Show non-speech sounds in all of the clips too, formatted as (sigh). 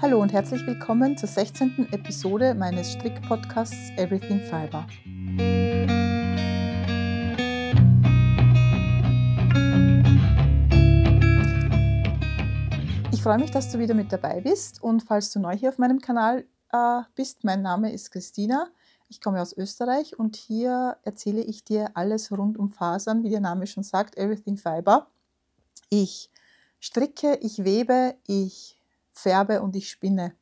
Hallo und herzlich willkommen zur 16. Episode meines Strick-Podcasts Everything Fiber. Ich freue mich, dass du wieder mit dabei bist und falls du neu hier auf meinem Kanal äh, bist, mein Name ist Christina. Ich komme aus Österreich und hier erzähle ich dir alles rund um Fasern, wie der Name schon sagt, Everything Fiber. Ich stricke, ich webe, ich färbe und ich spinne.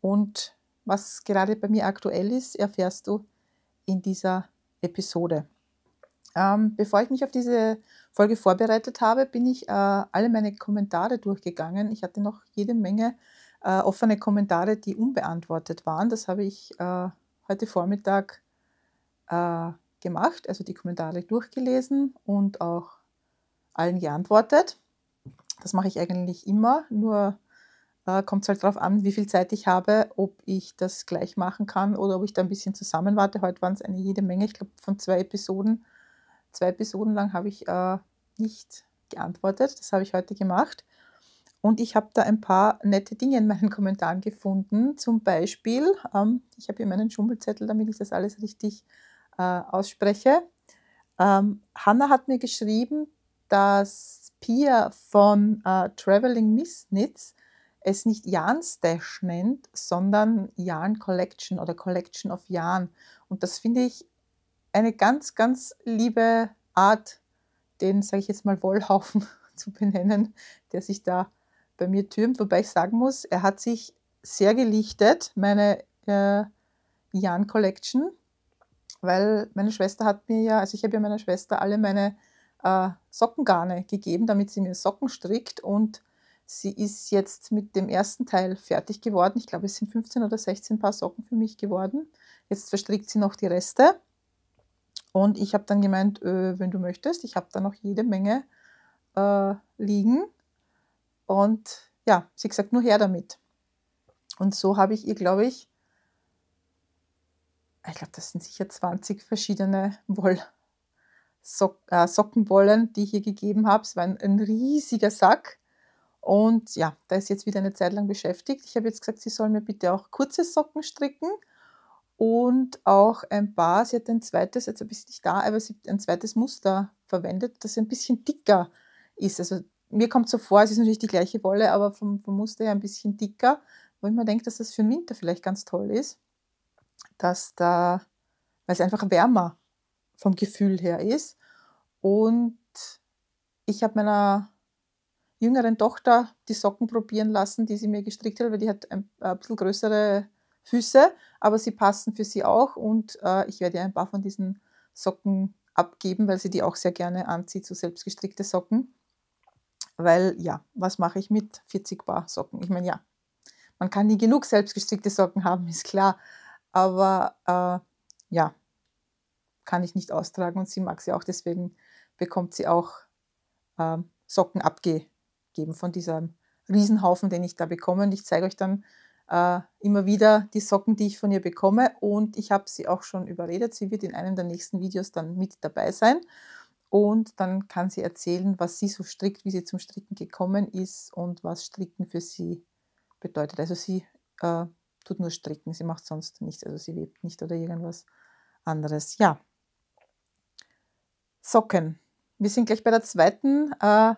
Und was gerade bei mir aktuell ist, erfährst du in dieser Episode. Ähm, bevor ich mich auf diese Folge vorbereitet habe, bin ich äh, alle meine Kommentare durchgegangen. Ich hatte noch jede Menge äh, offene Kommentare, die unbeantwortet waren. Das habe ich äh, heute Vormittag äh, gemacht, also die Kommentare durchgelesen und auch allen geantwortet. Das mache ich eigentlich immer, nur äh, kommt es halt darauf an, wie viel Zeit ich habe, ob ich das gleich machen kann oder ob ich da ein bisschen zusammen warte. Heute waren es eine jede Menge, ich glaube von zwei Episoden. Zwei Episoden lang habe ich äh, nicht geantwortet. Das habe ich heute gemacht. Und ich habe da ein paar nette Dinge in meinen (laughs) Kommentaren gefunden. Zum Beispiel, ähm, ich habe hier meinen Schummelzettel, damit ich das alles richtig äh, ausspreche. Ähm, Hanna hat mir geschrieben, dass Pia von äh, Traveling Missnitz es nicht Jan Stash nennt, sondern Jan Collection oder Collection of Jan. Und das finde ich eine ganz, ganz liebe Art, den, sage ich jetzt mal, Wollhaufen (laughs) zu benennen, der sich da bei mir türmt. Wobei ich sagen muss, er hat sich sehr gelichtet, meine äh, Jan Collection, weil meine Schwester hat mir ja, also ich habe ja meiner Schwester alle meine äh, Sockengarne gegeben, damit sie mir Socken strickt und Sie ist jetzt mit dem ersten Teil fertig geworden. Ich glaube, es sind 15 oder 16 Paar Socken für mich geworden. Jetzt verstrickt sie noch die Reste. Und ich habe dann gemeint, äh, wenn du möchtest, ich habe da noch jede Menge äh, liegen. Und ja, sie gesagt, nur her damit. Und so habe ich ihr, glaube ich, ich glaube, das sind sicher 20 verschiedene Woll Sock, äh, Sockenbollen, die ich hier gegeben habe. Es war ein, ein riesiger Sack. Und ja, da ist jetzt wieder eine Zeit lang beschäftigt. Ich habe jetzt gesagt, sie soll mir bitte auch kurze Socken stricken und auch ein paar, sie hat ein zweites, jetzt habe ich nicht da, aber sie hat ein zweites Muster verwendet, das ein bisschen dicker ist. Also mir kommt so vor, es ist natürlich die gleiche Wolle, aber vom, vom Muster her ein bisschen dicker, wo ich mir denke, dass das für den Winter vielleicht ganz toll ist, dass da, weil es einfach wärmer vom Gefühl her ist. Und ich habe meiner jüngeren Tochter die Socken probieren lassen, die sie mir gestrickt hat, weil die hat ein, ein bisschen größere Füße, aber sie passen für sie auch und äh, ich werde ihr ein paar von diesen Socken abgeben, weil sie die auch sehr gerne anzieht, so selbstgestrickte Socken. Weil ja, was mache ich mit 40 Paar Socken? Ich meine, ja, man kann nie genug selbstgestrickte Socken haben, ist klar, aber äh, ja, kann ich nicht austragen und sie mag sie auch, deswegen bekommt sie auch äh, Socken abgegeben geben von diesem Riesenhaufen, den ich da bekomme. Und ich zeige euch dann äh, immer wieder die Socken, die ich von ihr bekomme. Und ich habe sie auch schon überredet. Sie wird in einem der nächsten Videos dann mit dabei sein. Und dann kann sie erzählen, was sie so strickt, wie sie zum Stricken gekommen ist und was Stricken für sie bedeutet. Also sie äh, tut nur Stricken, sie macht sonst nichts. Also sie webt nicht oder irgendwas anderes. Ja. Socken. Wir sind gleich bei der zweiten äh,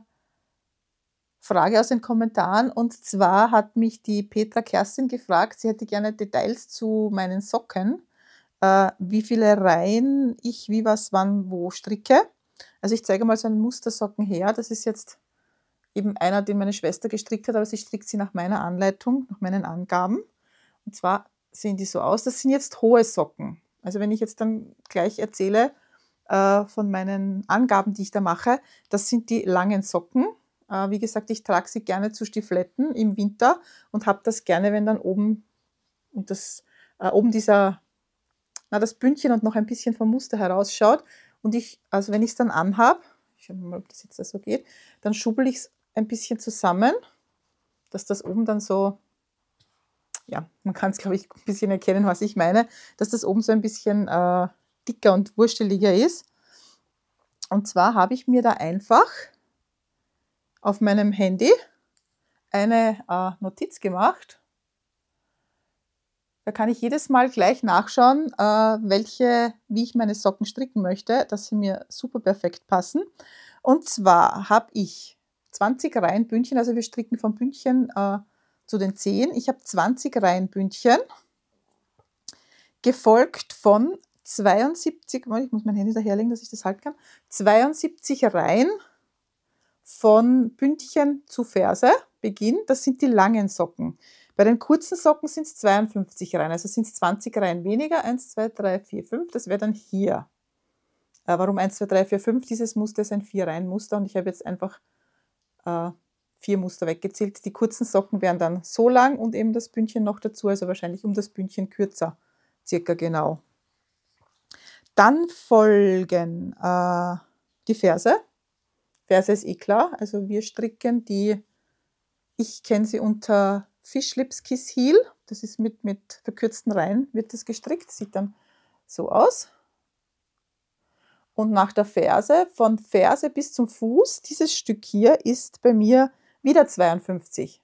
Frage aus den Kommentaren. Und zwar hat mich die Petra Kerstin gefragt, sie hätte gerne Details zu meinen Socken, äh, wie viele Reihen ich wie was wann wo stricke. Also ich zeige mal so einen Mustersocken her. Das ist jetzt eben einer, den meine Schwester gestrickt hat, aber sie strickt sie nach meiner Anleitung, nach meinen Angaben. Und zwar sehen die so aus. Das sind jetzt hohe Socken. Also wenn ich jetzt dann gleich erzähle äh, von meinen Angaben, die ich da mache, das sind die langen Socken. Äh, wie gesagt, ich trage sie gerne zu Stifletten im Winter und habe das gerne, wenn dann oben und das äh, oben dieser na, das Bündchen und noch ein bisschen vom Muster herausschaut. Und ich, also wenn ich es dann anhabe, ich schaue mal, ob das jetzt so geht, dann schubbel ich es ein bisschen zusammen, dass das oben dann so, ja, man kann es glaube ich ein bisschen erkennen, was ich meine, dass das oben so ein bisschen äh, dicker und wursteliger ist. Und zwar habe ich mir da einfach auf meinem Handy eine äh, Notiz gemacht. Da kann ich jedes Mal gleich nachschauen, äh, welche, wie ich meine Socken stricken möchte, dass sie mir super perfekt passen. Und zwar habe ich 20 Reihen Bündchen, also wir stricken vom Bündchen äh, zu den Zehen. Ich habe 20 Reihen Bündchen, gefolgt von 72, ich muss mein Handy daherlegen, dass ich das halten kann, 72 Reihen von Bündchen zu Ferse, beginnt, das sind die langen Socken. Bei den kurzen Socken sind es 52 Reihen, also sind es 20 Reihen weniger. 1, 2, 3, 4, 5, das wäre dann hier. Äh, warum 1, 2, 3, 4, 5? Dieses Muster ist ein 4-Reihen-Muster und ich habe jetzt einfach äh, vier Muster weggezählt. Die kurzen Socken wären dann so lang und eben das Bündchen noch dazu, also wahrscheinlich um das Bündchen kürzer, circa genau. Dann folgen äh, die Ferse, Ferse ist eh klar. Also wir stricken die, ich kenne sie unter Fischlips Kiss Heel. Das ist mit, mit verkürzten Reihen, wird das gestrickt. Sieht dann so aus. Und nach der Ferse, von Ferse bis zum Fuß, dieses Stück hier ist bei mir wieder 52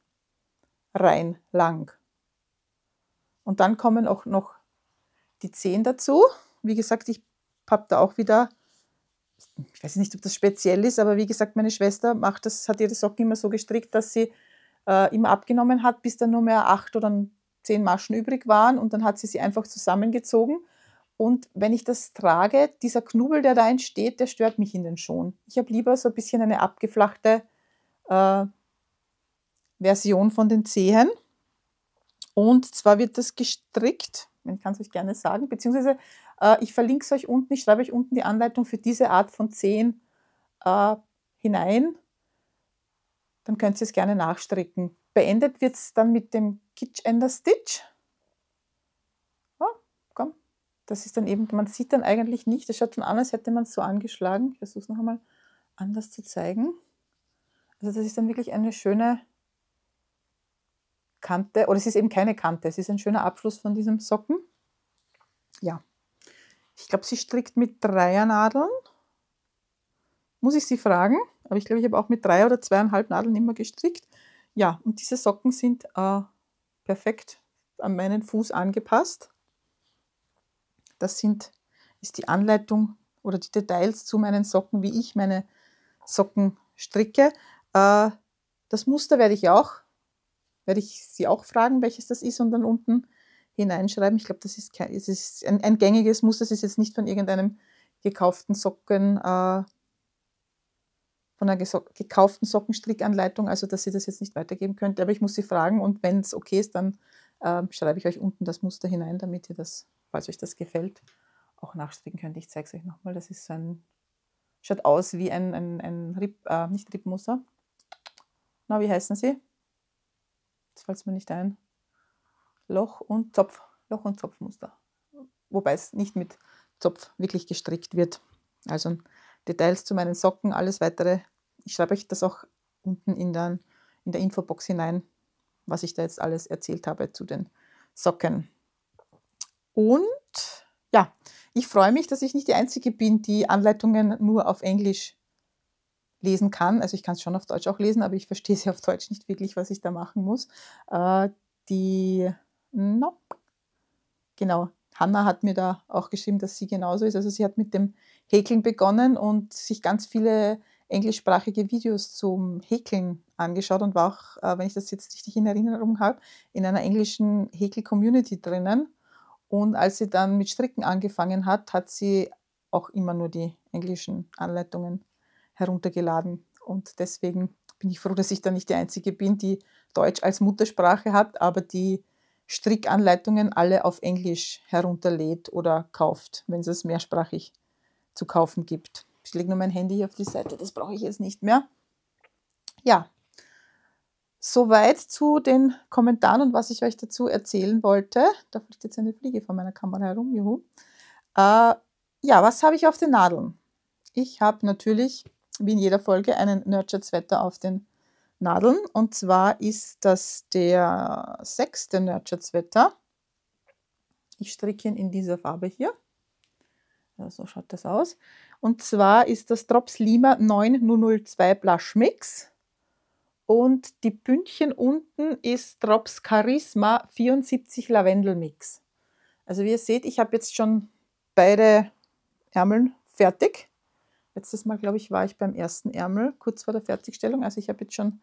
Reihen lang. Und dann kommen auch noch die 10 dazu. Wie gesagt, ich habe da auch wieder ich weiß nicht, ob das speziell ist, aber wie gesagt, meine Schwester macht das, hat ihre Socken immer so gestrickt, dass sie äh, immer abgenommen hat, bis dann nur mehr acht oder zehn Maschen übrig waren und dann hat sie sie einfach zusammengezogen. Und wenn ich das trage, dieser Knubbel, der da entsteht, der stört mich in den Schon. Ich habe lieber so ein bisschen eine abgeflachte äh, Version von den Zehen. Und zwar wird das gestrickt, ich kann es euch gerne sagen, beziehungsweise äh, ich verlinke es euch unten, ich schreibe euch unten die Anleitung für diese Art von Zehen äh, hinein. Dann könnt ihr es gerne nachstricken. Beendet wird es dann mit dem Kitsch Ender Stitch. Oh, komm. Das ist dann eben, man sieht dann eigentlich nicht, das schaut schon an, als hätte man es so angeschlagen. Ich versuche es noch einmal anders zu zeigen. Also das ist dann wirklich eine schöne Kante, oder es ist eben keine Kante, es ist ein schöner Abschluss von diesem Socken. Ja, ich glaube, sie strickt mit Dreiernadeln. Muss ich sie fragen? Aber ich glaube, ich habe auch mit drei oder zweieinhalb Nadeln immer gestrickt. Ja, und diese Socken sind äh, perfekt an meinen Fuß angepasst. Das sind, ist die Anleitung oder die Details zu meinen Socken, wie ich meine Socken stricke. Äh, das Muster werde ich auch, werde ich sie auch fragen, welches das ist und dann unten hineinschreiben. Ich glaube, das ist, es ist ein, ein, gängiges Muster. Es ist jetzt nicht von irgendeinem gekauften Socken, äh, von einer gekauften Sockenstrickanleitung, also dass sie das jetzt nicht weitergeben könnte. Aber ich muss sie fragen und wenn es okay ist, dann äh, schreibe ich euch unten das Muster hinein, damit ihr das, falls euch das gefällt, auch nachstricken könnt. Ich zeige es euch nochmal. Das ist so ein, schaut aus wie ein, ein, ein Ripp, äh, nicht Rippmuster. Na, wie heißen sie? Jetzt fällt es mir nicht ein. Loch und Zopf, Loch und Zopfmuster. Wobei es nicht mit Zopf wirklich gestrickt wird. Also Details zu meinen Socken, alles weitere. Ich schreibe euch das auch unten in, den, in der Infobox hinein, was ich da jetzt alles erzählt habe zu den Socken. Und ja, ich freue mich, dass ich nicht die Einzige bin, die Anleitungen nur auf Englisch lesen kann. Also ich kann es schon auf Deutsch auch lesen, aber ich verstehe sie auf Deutsch nicht wirklich, was ich da machen muss. Äh, die Nope. Genau. Hanna hat mir da auch geschrieben, dass sie genauso ist. Also sie hat mit dem Häkeln begonnen und sich ganz viele englischsprachige Videos zum Häkeln angeschaut und war auch, äh, wenn ich das jetzt richtig in Erinnerung habe, in einer englischen Häkel-Community drinnen. Und als sie dann mit Stricken angefangen hat, hat sie auch immer nur die englischen Anleitungen heruntergeladen. Und deswegen bin ich froh, dass ich da nicht die Einzige bin, die Deutsch als Muttersprache hat, aber die Strickanleitungen alle auf Englisch herunterlädt oder kauft, wenn es mehrsprachig zu kaufen gibt. Ich lege nur mein Handy hier auf die Seite, das brauche ich jetzt nicht mehr. Ja, soweit zu den Kommentaren und was ich euch dazu erzählen wollte. Da fliegt jetzt eine Fliege von meiner Kamera herum, juhu. Äh, ja, was habe ich auf den Nadeln? Ich habe natürlich, wie in jeder Folge, einen Nurtured sweater auf den Nadeln. Nadeln. Und zwar ist das der sechste Nurture-Zwetter. Ich stricke ihn in dieser Farbe hier. Ja, so schaut das aus. Und zwar ist das Drops Lima 9002 Blush Mix. Und die Bündchen unten ist Drops Charisma 74 Lavendel Mix. Also wie ihr seht, ich habe jetzt schon beide Ärmeln fertig. Letztes Mal, glaube ich, war ich beim ersten Ärmel, kurz vor der Fertigstellung. Also ich habe jetzt schon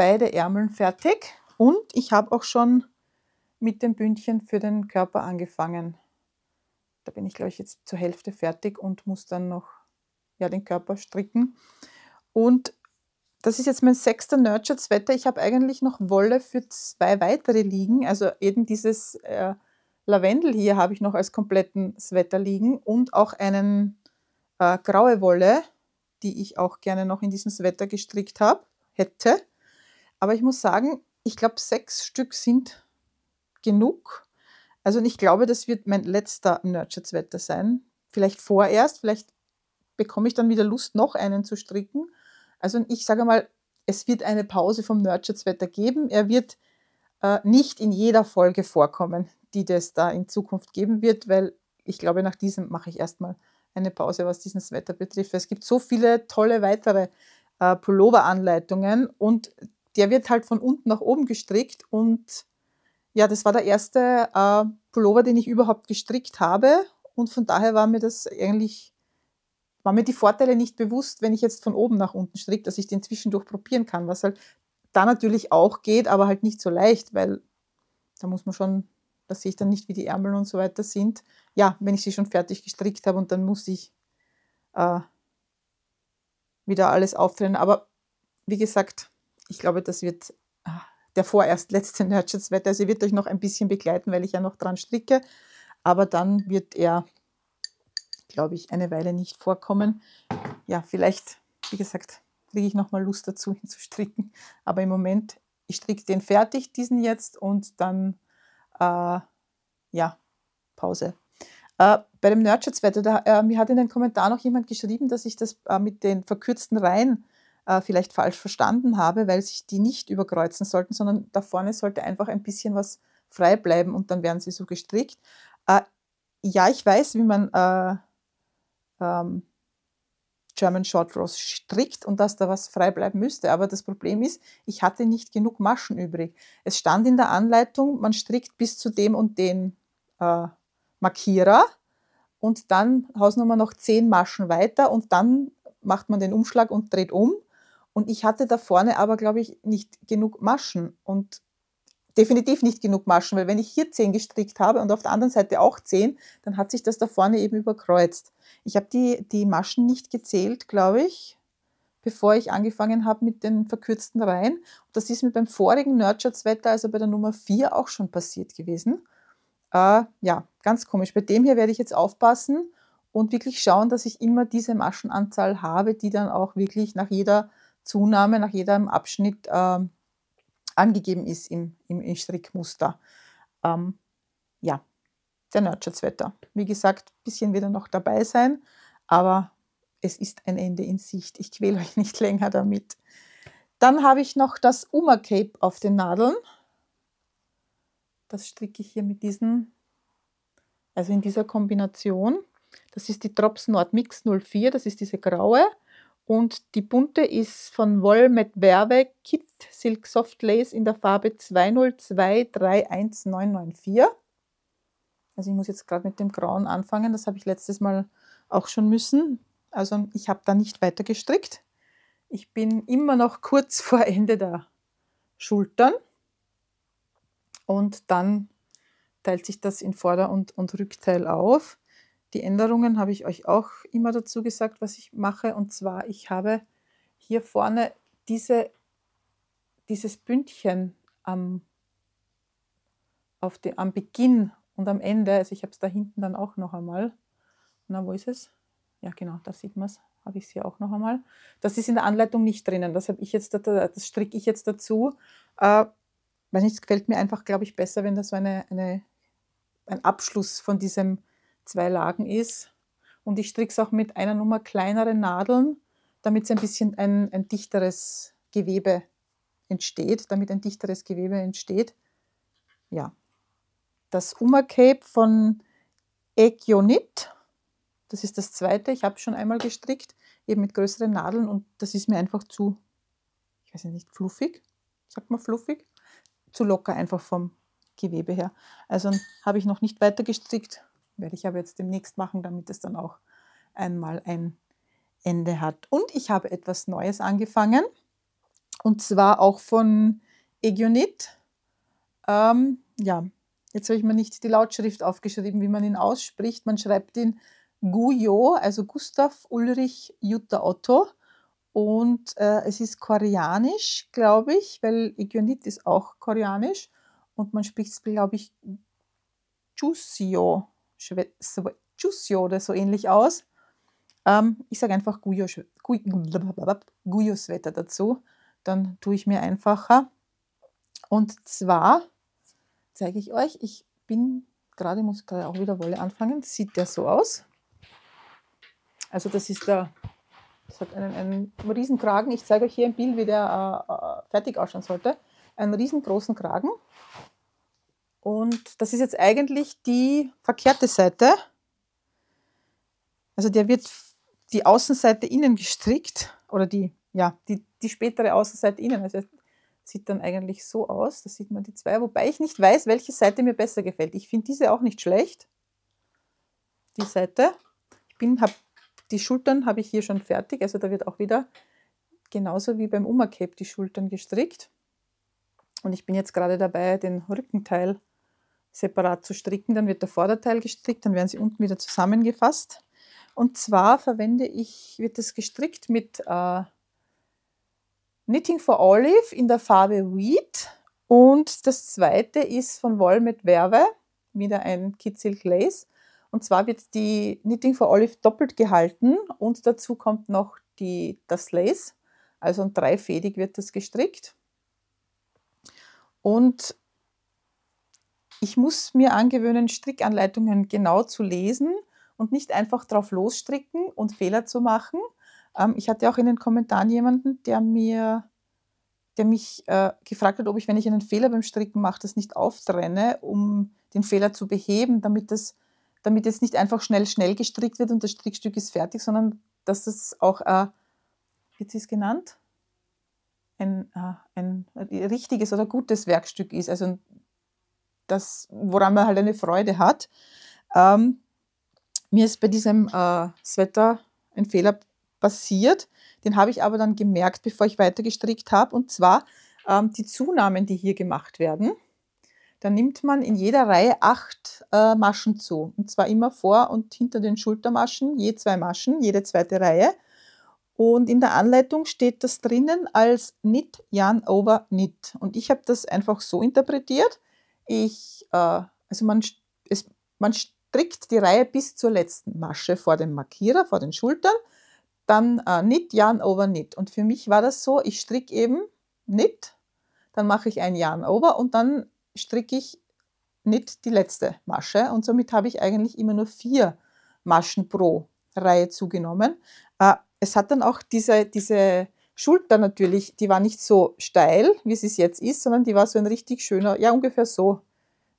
beide Ärmeln fertig und ich habe auch schon mit dem Bündchen für den Körper angefangen. Da bin ich, glaube ich, jetzt zur Hälfte fertig und muss dann noch ja, den Körper stricken. Und das ist jetzt mein sechster nurtured sweater Ich habe eigentlich noch Wolle für zwei weitere liegen. Also eben dieses äh, Lavendel hier habe ich noch als kompletten Sweater liegen und auch eine äh, graue Wolle, die ich auch gerne noch in diesem Sweater gestrickt habe, hätte. Aber ich muss sagen, ich glaube, sechs Stück sind genug. Also ich glaube, das wird mein letzter Nerdschutz-Wetter sein. Vielleicht vorerst, vielleicht bekomme ich dann wieder Lust, noch einen zu stricken. Also ich sage mal, es wird eine Pause vom Nerdschutz-Wetter geben. Er wird äh, nicht in jeder Folge vorkommen, die das da in Zukunft geben wird, weil ich glaube, nach diesem mache ich erstmal eine Pause, was dieses Wetter betrifft. Es gibt so viele tolle weitere äh, Pullover-Anleitungen und der wird halt von unten nach oben gestrickt und ja, das war der erste äh, Pullover, den ich überhaupt gestrickt habe und von daher war mir das eigentlich, war mir die Vorteile nicht bewusst, wenn ich jetzt von oben nach unten stricke, dass ich den zwischendurch probieren kann, was halt da natürlich auch geht, aber halt nicht so leicht, weil da muss man schon, da sehe ich dann nicht, wie die Ärmel und so weiter sind. Ja, wenn ich sie schon fertig gestrickt habe und dann muss ich äh, wieder alles auftrennen. Aber wie gesagt, ich glaube, das wird ah, der vorerst letzte (laughs) Nerdschutz-Wetter. Also, er wird euch noch ein bisschen begleiten, weil ich ja noch dran stricke. Aber dann wird er, glaube ich, eine Weile nicht vorkommen. Ja, vielleicht, wie gesagt, kriege ich nochmal Lust dazu ihn zu stricken. Aber im Moment, ich stricke den fertig, diesen jetzt, und dann, äh, ja, Pause. Äh, bei dem Nerdschutz-Wetter, äh, mir hat in den Kommentar noch jemand geschrieben, dass ich das äh, mit den verkürzten Reihen äh, vielleicht falsch verstanden habe, weil sich die nicht überkreuzen sollten, sondern da vorne sollte einfach ein bisschen was frei bleiben und dann werden sie so gestrickt. Äh, ja, ich weiß, wie man äh, ähm, German Short Rows strickt und dass da was frei bleiben müsste. Aber das Problem ist, ich hatte nicht genug Maschen übrig. Es stand in der Anleitung, man strickt bis zu dem und den äh, Markierer und dann Hausnummer noch zehn Maschen weiter und dann macht man den Umschlag und dreht um und ich hatte da vorne aber, glaube ich, nicht genug Maschen und definitiv nicht genug Maschen, weil wenn ich hier zehn gestrickt habe und auf der anderen Seite auch zehn, dann hat sich das da vorne eben überkreuzt. Ich habe die, die Maschen nicht gezählt, glaube ich, bevor ich angefangen habe mit den verkürzten Reihen. Und das ist mir beim vorigen Nerdshirts-Wetter, also bei der Nummer 4, auch schon passiert gewesen. Äh, ja, ganz komisch. Bei dem hier werde ich jetzt aufpassen und wirklich schauen, dass ich immer diese Maschenanzahl habe, die dann auch wirklich nach jeder Zunahme nach jedem Abschnitt äh, angegeben ist im, im, Strickmuster. Ähm, ja, der Nerdschutz-Wetter. Wie gesagt, ein bisschen wieder noch dabei sein, aber es ist ein Ende in Sicht. Ich quäle euch nicht länger damit. Dann habe ich noch das Uma Cape auf den Nadeln. Das stricke ich hier mit diesen, also in dieser Kombination. Das ist die Drops Nord Mix 04, das ist diese graue. Und die bunte ist von Woll mit Werbe Kit Silk Soft Lace in der Farbe 20231994. Also ich muss jetzt gerade mit dem Grauen anfangen. Das habe ich letztes Mal auch schon müssen. Also ich habe da nicht weiter gestrickt. Ich bin immer noch kurz (laughs) vor Ende der Schultern. Und dann teilt sich das in Vorder- und, und Rückteil auf. Die Änderungen habe ich euch auch immer dazu gesagt, was ich mache. Und zwar, ich habe hier vorne diese, dieses Bündchen am, auf die, am Beginn und am Ende. Also ich habe es da hinten dann auch noch einmal. Na, wo ist es? Ja, genau, da sieht man es. Habe ich es hier auch noch einmal. Das ist in der Anleitung nicht drinnen. Das, ich jetzt, das stricke ich jetzt dazu. Äh, weil es gefällt mir einfach, glaube ich, besser, wenn das so eine, eine, ein Abschluss von diesem zwei Lagen ist. Und ich stricke es auch mit einer Nummer kleineren Nadeln, damit es ein bisschen ein, ein dichteres Gewebe entsteht, damit ein dichteres Gewebe entsteht. Ja. Das Uma Cape von Ekionit, das ist das zweite, ich habe schon einmal gestrickt, eben mit größeren Nadeln und das ist mir einfach zu, ich weiß nicht, fluffig, sagt man fluffig, zu locker einfach vom Gewebe her. Also habe ich noch nicht weiter gestrickt, werde ich aber jetzt demnächst machen, damit es dann auch einmal ein Ende hat. Und ich habe etwas Neues angefangen und zwar auch von Egionit. Ähm, ja, jetzt habe ich mir nicht die Lautschrift aufgeschrieben, wie man ihn ausspricht. Man schreibt ihn Guyo, also Gustav Ulrich Jutta Otto. Und äh, es ist koreanisch, glaube ich, weil Egionit ist auch koreanisch. Und man spricht es, glaube ich, Chusio Svechusio oder so ähnlich aus. Ähm, ich sage einfach Guyo, Guyo dazu. Dann tue ich mir einfacher. Und zwar zeige ich euch, ich bin gerade, muss gerade auch wieder Wolle anfangen. Sieht der so aus. Also das ist der, das hat einen, einen riesen Ich zeige euch hier ein Bild, wie der äh, äh fertig ausschauen sollte. Einen riesengroßen Kragen. Und das ist jetzt eigentlich die verkehrte Seite. Also der wird die Außenseite innen gestrickt oder die, ja, die, die spätere Außenseite innen. Also sieht dann eigentlich so aus. Da sieht man die zwei, wobei ich nicht weiß, welche Seite mir besser gefällt. Ich finde diese auch nicht schlecht. Die Seite. Ich bin, hab, die Schultern habe ich hier schon fertig. Also da wird auch wieder genauso wie beim Umma Cape die Schultern gestrickt. Und ich bin jetzt gerade dabei, den Rückenteil zu separat zu stricken. Dann wird der Vorderteil gestrickt, dann werden sie unten wieder zusammengefasst. Und zwar verwende ich, wird das gestrickt mit äh, Knitting for Olive in der Farbe Wheat. Und das zweite ist von Wollmet Werve, wieder ein Kitzel Glaze. Und zwar wird die Knitting for Olive doppelt gehalten und dazu kommt noch die, das Lace. Also dreifädig wird das gestrickt. Und ich muss mir angewöhnen, Strickanleitungen genau zu lesen und nicht einfach drauf losstricken und Fehler zu machen. Ähm, ich hatte auch in den Kommentaren jemanden, der mir der mich äh, gefragt hat, ob ich, wenn ich einen Fehler beim Stricken mache, das nicht auftrenne, um den Fehler zu beheben, damit es damit nicht einfach schnell, schnell gestrickt wird und das Strickstück ist fertig, sondern dass es auch, äh, jetzt ist genannt, ein, äh, ein richtiges oder gutes Werkstück ist. Also das, woran man halt eine Freude hat. Ähm, mir ist bei diesem äh, Sweater ein Fehler passiert, den habe ich aber dann gemerkt, bevor ich weiter gestrickt habe, und zwar ähm, die Zunahmen, die hier gemacht werden. Da nimmt man in jeder Reihe acht äh, Maschen zu, und zwar immer vor und hinter den Schultermaschen, je zwei Maschen, jede zweite Reihe. Und in der Anleitung steht das drinnen als Knit, Yarn over Knit. Und ich habe das einfach so interpretiert, ich, äh, also man, es, man strickt die Reihe bis zur letzten Masche vor dem Markierer, vor den Schultern, dann äh, Knit, Yarn over Knit. Und für mich war das so, ich stricke eben Knit, dann mache ich ein Yarn over und dann stricke ich Knit die letzte Masche. Und somit habe ich eigentlich immer nur vier Maschen pro Reihe zugenommen. Äh, es hat dann auch diese, diese Schulter natürlich, die war nicht so steil, wie sie es jetzt ist, sondern die war so ein richtig schöner, ja ungefähr so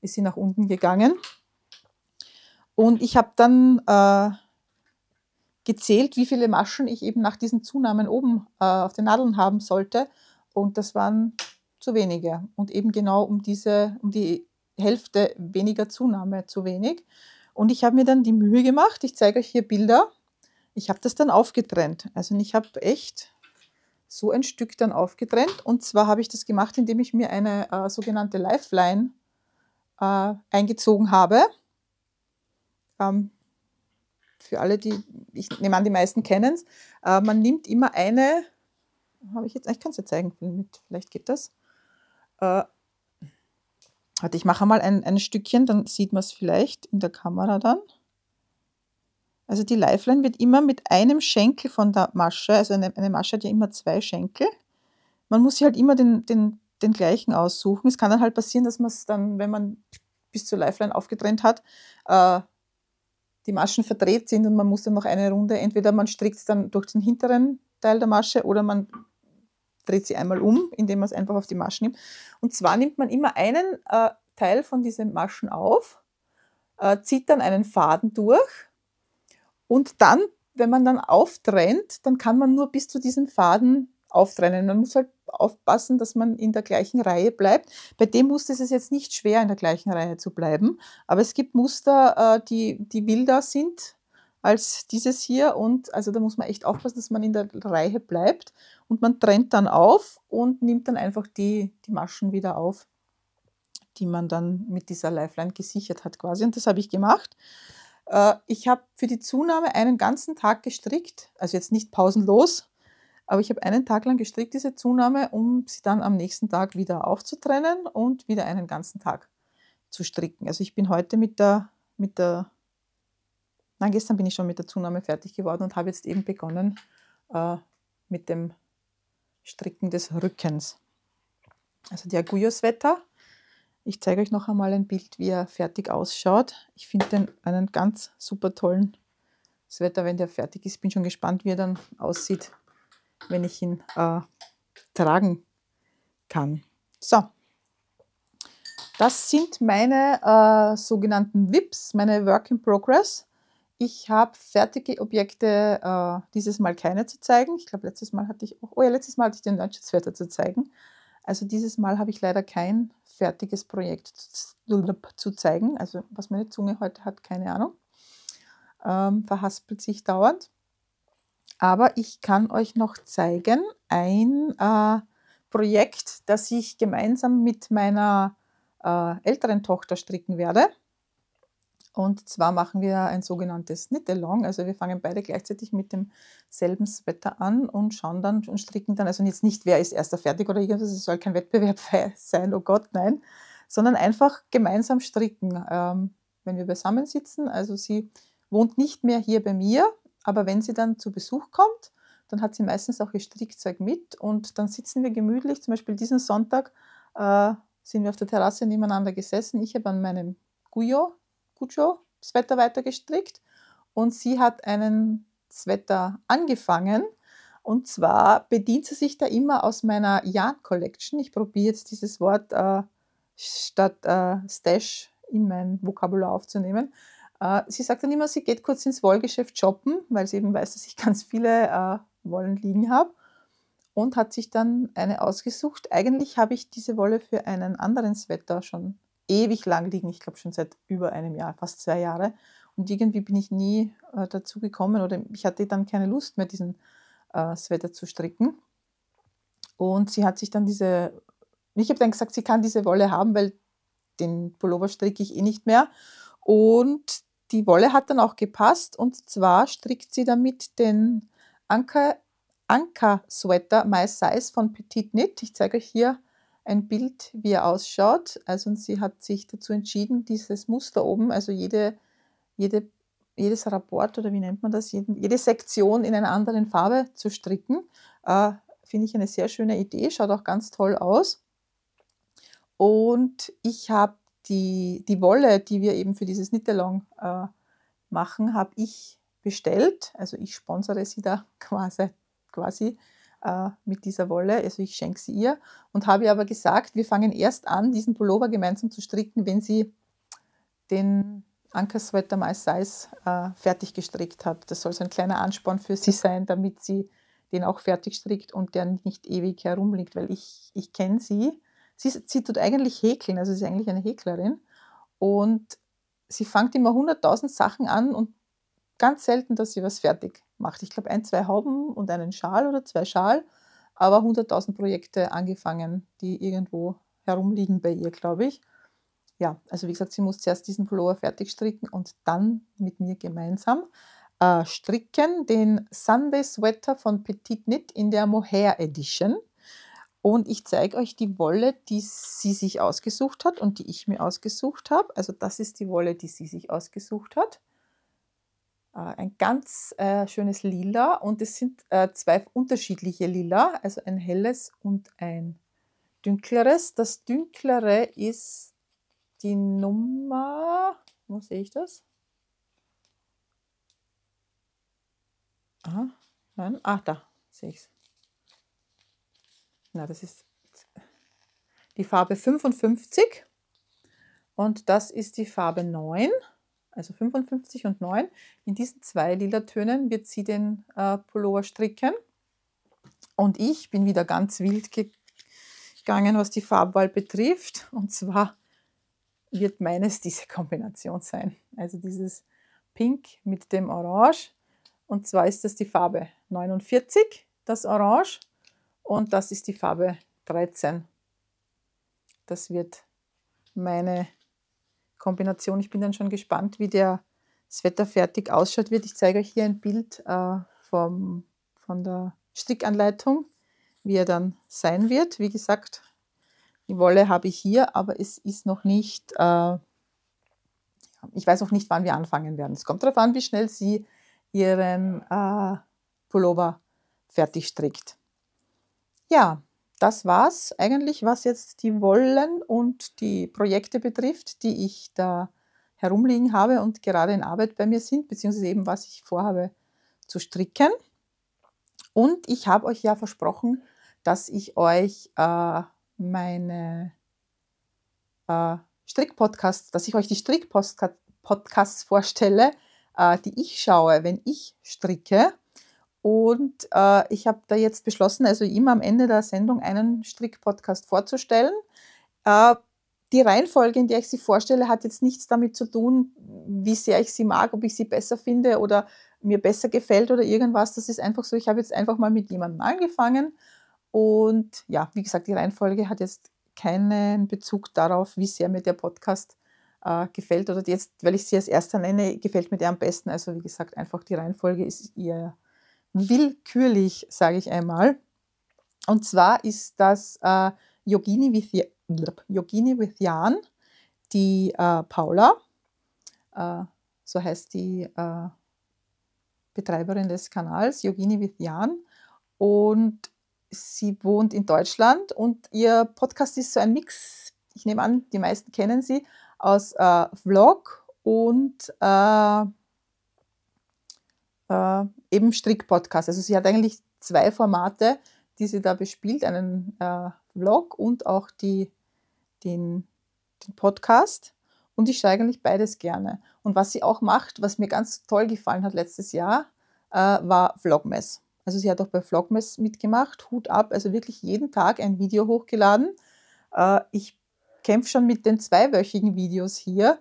ist sie nach unten gegangen. Und ich habe dann äh, gezählt, wie viele Maschen ich eben nach diesen Zunahmen oben äh, auf den Nadeln haben sollte. Und das waren zu wenige. Und eben genau um diese, um die Hälfte weniger Zunahme zu wenig. Und ich habe mir dann die Mühe gemacht, ich zeige euch hier Bilder. Ich habe das dann aufgetrennt. Also ich habe echt so ein Stück dann aufgetrennt. Und zwar habe ich das gemacht, indem ich mir eine äh, sogenannte Lifeline äh, eingezogen habe. Ähm, für alle, die, ich nehme an, die meisten kennen es. Äh, man nimmt immer eine, habe ich jetzt, ah, ich kann es dir zeigen, vielleicht geht das. Äh, warte, ich mache mal ein, ein Stückchen, dann sieht man es vielleicht in der Kamera dann. Also die Lifeline wird immer mit einem Schenkel von der Masche, also eine, eine Masche hat ja immer zwei Schenkel. Man muss sich halt immer den, den, den gleichen aussuchen. Es kann dann halt passieren, dass man es dann, wenn man bis zur Lifeline aufgetrennt hat, äh, die Maschen verdreht sind und man muss dann noch eine Runde, entweder man strickt es dann durch den hinteren Teil der Masche oder man dreht sie einmal um, indem man es einfach auf die Maschen nimmt. Und zwar nimmt man immer einen äh, Teil von diesen Maschen auf, äh, zieht dann einen Faden durch und dann, wenn man dann auftrennt, dann kann man nur bis zu diesem Faden auftrennen. Man muss halt aufpassen, dass man in der gleichen Reihe bleibt. Bei dem Muster ist es jetzt nicht schwer, in der gleichen Reihe zu bleiben, aber es gibt Muster, äh, die, die wilder sind als dieses hier und also da muss man echt aufpassen, dass man in der Reihe bleibt und man trennt dann auf und nimmt dann einfach die, die Maschen wieder auf, die man dann mit dieser Lifeline gesichert hat quasi und das habe ich gemacht äh, ich habe für die Zunahme einen ganzen Tag gestrickt, also jetzt nicht pausenlos, aber ich habe einen Tag lang gestrickt, diese Zunahme, um sie dann am nächsten Tag wieder aufzutrennen und wieder einen ganzen Tag zu stricken. Also ich bin heute mit der, mit der, nein, gestern bin ich schon mit der Zunahme fertig geworden und habe jetzt eben begonnen äh, mit dem Stricken des Rückens. Also die Aguyo-Sweater ich zeige euch noch einmal ein Bild, wie er fertig ausschaut. Ich finde den einen ganz super tollen Sweater, wenn der fertig ist. Bin schon gespannt, wie er dann aussieht, wenn ich ihn äh, tragen kann. So, das sind meine äh, sogenannten WIPs, meine Work in Progress. Ich habe fertige Objekte äh, dieses Mal keine zu zeigen. Ich glaube, letztes Mal hatte ich auch, oh ja, letztes Mal hatte ich den Landschaftswerte zu zeigen. Also dieses Mal habe ich leider kein fertiges Projekt zu zeigen. Also was meine Zunge heute hat, keine Ahnung. Ähm, verhaspelt sich dauernd. Aber ich kann euch noch zeigen, ein äh, Projekt, das ich gemeinsam mit meiner äh, älteren Tochter stricken werde. Und zwar machen wir ein sogenanntes Knit-Along. Also wir fangen beide gleichzeitig mit demselben Sweater an und schauen dann und stricken dann. Also jetzt nicht, wer ist erster fertig oder irgendwas. Es soll kein Wettbewerb (laughs) sein, oh Gott, nein. Sondern einfach gemeinsam stricken, ähm, wenn wir beisammen sitzen. Also sie wohnt nicht mehr hier bei mir, aber wenn sie dann zu Besuch kommt, dann hat sie meistens auch ihr Strickzeug mit und dann sitzen wir gemütlich. Zum Beispiel diesen Sonntag äh, sind wir auf der Terrasse nebeneinander gesessen. Ich habe an meinem Guyo, Kucho das weiter gestrickt und sie hat einen Sweater angefangen. Und zwar bedient sie sich da immer aus meiner Yarn Collection. Ich probiere jetzt dieses Wort äh, statt äh, Stash in mein Vokabular aufzunehmen. Äh, sie sagt dann immer, sie geht kurz ins Wollgeschäft shoppen, weil sie eben weiß, dass ich ganz viele äh, Wollen liegen habe. Und hat sich dann eine ausgesucht. Eigentlich habe ich diese Wolle für einen anderen Sweater schon ewig lang liegen. Ich glaube schon seit über einem Jahr, fast zwei Jahre. Und irgendwie bin ich nie äh, dazu gekommen oder ich hatte dann keine Lust mehr, diesen äh, Sweater zu stricken. Und sie hat sich dann diese, ich habe dann gesagt, sie kann diese Wolle haben, weil den Pullover stricke ich eh nicht mehr. Und die Wolle hat dann auch gepasst und zwar strickt sie damit den Anker, Anker Sweater My Size von Petit Knit. Ich zeige euch hier ein Bild, wie er ausschaut. Also sie hat sich dazu entschieden, dieses Muster oben, also jede, jede, jedes Rapport oder wie nennt man das, jede, jede Sektion in einer anderen Farbe zu stricken. Äh, Finde ich eine sehr schöne Idee, schaut auch ganz toll aus. Und ich habe die, die Wolle, die wir eben für dieses Nittelong äh, machen, habe ich bestellt. Also ich sponsere sie da (laughs) quasi. quasi äh, mit dieser Wolle. Also ich schenke sie ihr und habe ihr aber gesagt, wir fangen erst an, diesen Pullover gemeinsam zu stricken, wenn sie den Ankersweater My Size äh, fertig gestrickt hat. Das soll so ein kleiner Ansporn für sie sein, damit sie den auch fertig strickt und der nicht ewig herumliegt, weil ich, ich kenne sie. sie. Sie tut eigentlich häkeln, also sie ist eigentlich eine Häklerin und sie fängt immer 100.000 Sachen an und ganz selten, dass sie was fertig gemacht. Ich glaube, ein, zwei Hauben und einen Schal oder zwei Schal, aber 100.000 Projekte angefangen, die irgendwo herumliegen bei ihr, glaube ich. Ja, also wie gesagt, sie muss zuerst diesen Pullover fertig stricken und dann mit mir gemeinsam äh, stricken den Sunday Sweater von Petit Knit in der Mohair Edition. Und ich zeige euch die Wolle, die sie sich ausgesucht hat und die ich mir ausgesucht habe. Also das ist die Wolle, die sie sich ausgesucht hat. Äh, ein ganz äh, schönes Lila und es sind äh, zwei unterschiedliche Lila, also ein helles und ein dünkleres. Das dünklere ist die Nummer, wo sehe ich das? Aha, nein, ach da sehe ich es. Na, das ist die Farbe 55 und das ist die Farbe 9 also 55 und 9. In diesen zwei lila Tönen wird sie den äh, Pullover stricken. Und ich bin wieder ganz wild gegangen, was die Farbwahl betrifft. Und zwar wird meines diese Kombination sein. Also dieses Pink mit dem Orange. Und zwar ist das die Farbe 49, das Orange. Und das ist die Farbe 13. Das wird meine Kombination. Ich bin dann schon gespannt, wie der, das Wetter fertig ausschaut wird. Ich zeige euch hier ein Bild äh, vom, von der Strickanleitung, wie er dann sein wird. Wie gesagt, die Wolle habe ich hier, aber es ist noch nicht, äh, ich weiß noch nicht, wann wir anfangen werden. Es kommt darauf an, wie schnell sie ihren äh, Pullover fertig strickt. Ja, das war's eigentlich, was jetzt die Wollen und die Projekte betrifft, die ich da herumliegen habe und gerade in Arbeit bei mir sind, beziehungsweise eben was ich vorhabe zu stricken. Und ich habe euch ja versprochen, dass ich euch äh, meine äh, Strickpodcasts, dass ich euch die Strickpodcasts vorstelle, äh, die ich schaue, wenn ich stricke. Und äh, ich habe da jetzt beschlossen, also immer am Ende der Sendung einen Strick-Podcast vorzustellen. Äh, die Reihenfolge, in der ich sie vorstelle, hat jetzt nichts damit zu tun, wie sehr ich sie mag, ob ich sie besser finde oder mir besser gefällt oder irgendwas. Das ist einfach so, ich habe jetzt einfach mal mit jemandem angefangen. Und ja, wie gesagt, die Reihenfolge hat jetzt keinen Bezug darauf, wie sehr mir der Podcast äh, gefällt. Oder jetzt, weil ich sie als erster nenne, gefällt mir der am besten. Also wie gesagt, einfach die Reihenfolge ist ihr willkürlich, sage ich einmal. Und zwar ist das äh, Yogini, Vithya, Yogini Vithyan, die äh, Paula, äh, so heißt die äh, Betreiberin des Kanals, Yogini Vithyan. Und sie wohnt in Deutschland und ihr Podcast ist so ein Mix, ich nehme an, die meisten kennen sie, aus äh, Vlog und äh, äh, eben Strick-Podcast. Also sie hat eigentlich zwei Formate, die sie da bespielt, einen äh, Vlog und auch die, den, den Podcast. Und ich steige eigentlich beides gerne. Und was sie auch macht, was mir ganz toll gefallen hat letztes Jahr, äh, war Vlogmas. Also sie hat auch bei Vlogmas mitgemacht, Hut ab, also wirklich jeden Tag ein Video hochgeladen. Äh, ich kämpfe schon mit den zweiwöchigen Videos hier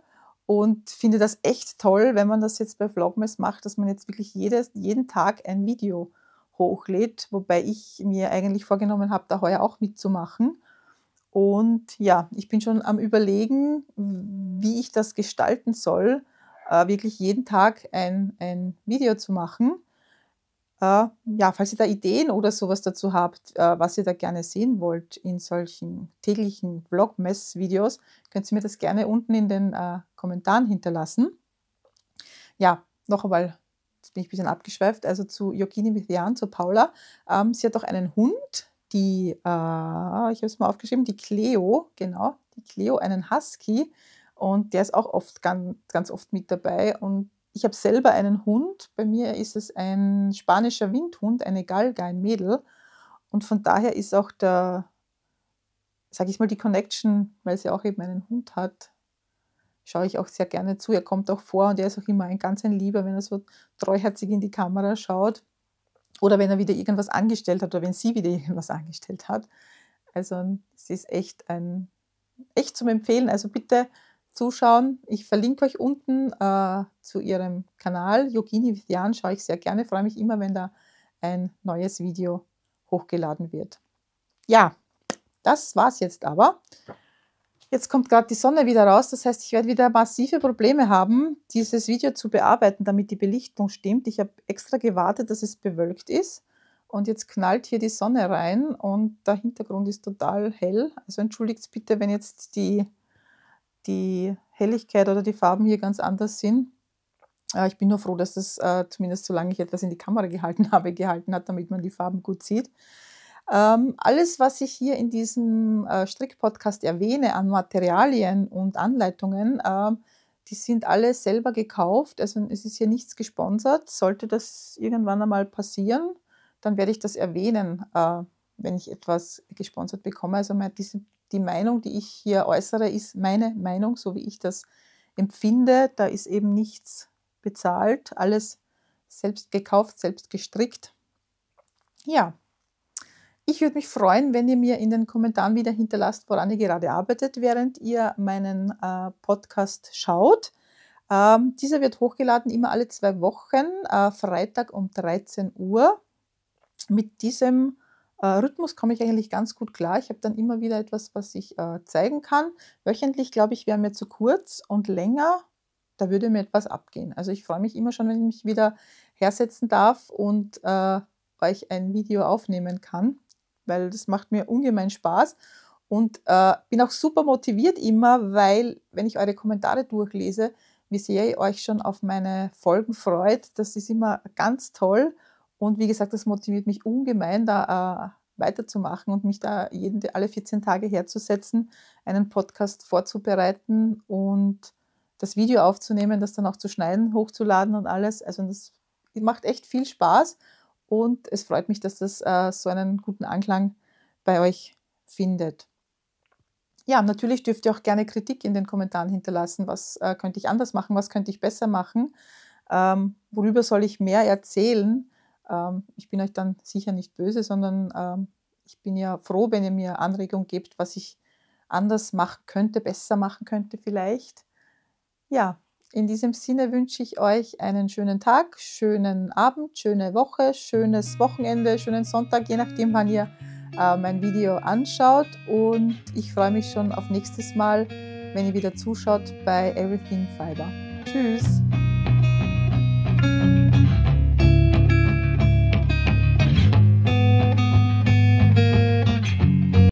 und finde das echt toll, wenn man das jetzt bei Vlogmas macht, dass man jetzt wirklich jedes, jeden Tag ein Video hochlädt, wobei ich mir eigentlich vorgenommen habe, da heuer auch mitzumachen. Und ja, ich bin schon am Überlegen, wie ich das gestalten soll, äh, wirklich jeden Tag ein, ein Video zu machen. Äh, ja, falls ihr da Ideen oder sowas dazu habt, äh, was ihr da gerne sehen wollt in solchen täglichen Vlogmess-Videos, könnt ihr mir das gerne unten in den äh, Kommentaren hinterlassen. Ja, noch einmal, jetzt bin ich ein bisschen abgeschweift, also zu Jokini Mithian, zu Paula. Ähm, sie hat auch einen Hund, die, ich habe es mal aufgeschrieben, die Cleo, genau, die Cleo, einen Husky. Und der ist auch oft ganz, ganz oft mit dabei und ich habe selber einen Hund. Bei mir ist es ein spanischer Windhund, eine Galga, ein Mädel. Und von daher ist auch der, sage ich mal, die Connection, weil sie auch eben einen Hund hat, schaue ich auch sehr gerne zu. Er kommt auch vor und er ist auch immer ein ganz ein Lieber, wenn er so treuherzig in die Kamera schaut oder wenn er wieder irgendwas angestellt hat oder wenn sie wieder (laughs) irgendwas angestellt hat. Also es ist echt ein echt zum empfehlen. Also bitte zuschauen. Ich verlinke euch unten äh, zu ihrem Kanal. Yogini Vidyan schaue ich sehr gerne. Freue mich immer, wenn da ein neues Video hochgeladen wird. Ja, das war's jetzt aber. Jetzt kommt gerade die Sonne wieder raus, das heißt, ich werde wieder massive Probleme haben, dieses Video zu bearbeiten, damit die Belichtung stimmt. Ich habe extra gewartet, dass es bewölkt ist und jetzt knallt hier die Sonne rein und der Hintergrund ist total hell. Also entschuldigt bitte, wenn jetzt die die Helligkeit oder die Farben hier ganz anders sind. Äh, ich bin nur froh, dass das äh, zumindest solange ich etwas in die Kamera gehalten (laughs) habe, gehalten hat, damit man die Farben gut sieht. Ähm, alles, was ich hier in diesem äh, Strickpodcast erwähne an Materialien und Anleitungen, ähm, die sind alle selber gekauft. Also es ist hier nichts gesponsert. Sollte das irgendwann einmal passieren, dann werde ich das erwähnen, wenn ich etwas gesponsert bekomme. Also diese die Meinung, die ich hier äußere, ist meine Meinung, so wie ich das empfinde. Da ist eben nichts bezahlt, alles selbst gekauft, selbst gestrickt. Ja, ich würde mich freuen, wenn ihr mir in den Kommentaren wieder hinterlasst, woran ihr gerade arbeitet, während ihr meinen äh, Podcast schaut. Ähm, dieser wird hochgeladen immer alle zwei Wochen, äh, Freitag um 13 Uhr. Mit diesem äh, Rhythmus komme ich eigentlich ganz gut klar. Ich habe dann immer wieder etwas, was ich äh, zeigen kann. Wöchentlich, glaube ich, wäre mir zu kurz und länger, da würde mir etwas abgehen. Also ich freue mich immer schon, wenn ich mich wieder hersetzen darf und äh, euch ein Video aufnehmen kann, weil das macht mir ungemein Spaß. Und äh, bin auch super motiviert immer, weil wenn ich eure Kommentare durchlese, wie sehr ihr euch schon auf meine Folgen freut. Das ist immer ganz toll. Und wie gesagt, das motiviert mich ungemein, da äh, weiterzumachen und mich da jeden, alle 14 Tage herzusetzen, einen Podcast vorzubereiten und das Video aufzunehmen, das dann auch zu schneiden, hochzuladen und alles. Also das macht echt viel Spaß und es freut mich, dass das äh, so einen guten Anklang bei euch findet. Ja, natürlich dürft ihr auch gerne Kritik in den Kommentaren hinterlassen. Was äh, könnte ich anders machen? Was könnte ich besser machen? Ähm, worüber soll ich mehr erzählen? Ähm, ich bin euch dann sicher nicht böse, sondern ähm, ich bin ja froh, wenn ihr mir Anregungen gebt, was ich anders machen könnte, besser machen könnte vielleicht. Ja, in diesem Sinne wünsche ich euch einen schönen Tag, schönen Abend, schöne Woche, schönes Wochenende, schönen Sonntag, je nachdem, wann ihr äh, mein Video anschaut. Und ich freue mich schon auf nächstes Mal, wenn ihr wieder zuschaut bei Everything Fiber. Tschüss!